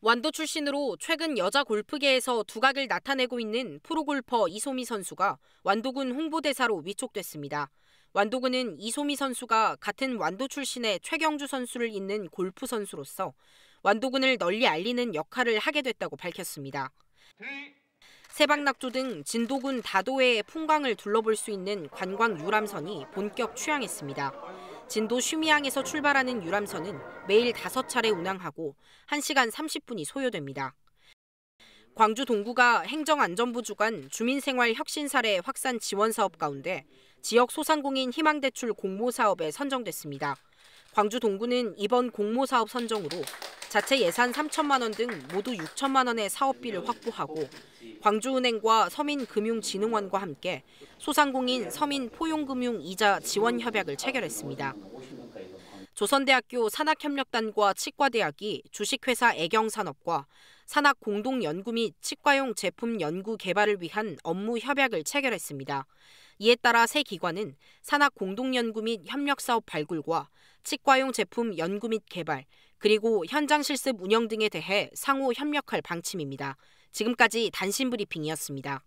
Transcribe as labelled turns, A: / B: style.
A: 완도 출신으로 최근 여자 골프계에서 두각을 나타내고 있는 프로골퍼 이소미 선수가 완도군 홍보대사로 위촉됐습니다. 완도군은 이소미 선수가 같은 완도 출신의 최경주 선수를 잇는 골프 선수로서 완도군을 널리 알리는 역할을 하게 됐다고 밝혔습니다. 세박낙조 등 진도군 다도해의 풍광을 둘러볼 수 있는 관광 유람선이 본격 취항했습니다. 진도 슈미앙에서 출발하는 유람선은 매일 5차례 운항하고 1시간 30분이 소요됩니다. 광주 동구가 행정안전부 주관 주민생활 혁신 사례 확산 지원 사업 가운데 지역 소상공인 희망대출 공모 사업에 선정됐습니다. 광주 동구는 이번 공모 사업 선정으로 자체 예산 3천만 원 등 모두 6천만 원의 사업비를 확보하고 광주은행과 서민금융진흥원과 함께 소상공인 서민포용금융 이자 지원 협약을 체결했습니다. 조선대학교 산학협력단과 치과대학이 주식회사 애경산업과 산학공동연구 및 치과용 제품 연구 개발을 위한 업무 협약을 체결했습니다. 이에 따라 세 기관은 산학공동연구 및 협력사업 발굴과 치과용 제품 연구 및 개발, 그리고 현장 실습 운영 등에 대해 상호 협력할 방침입니다. 지금까지 단신 브리핑이었습니다.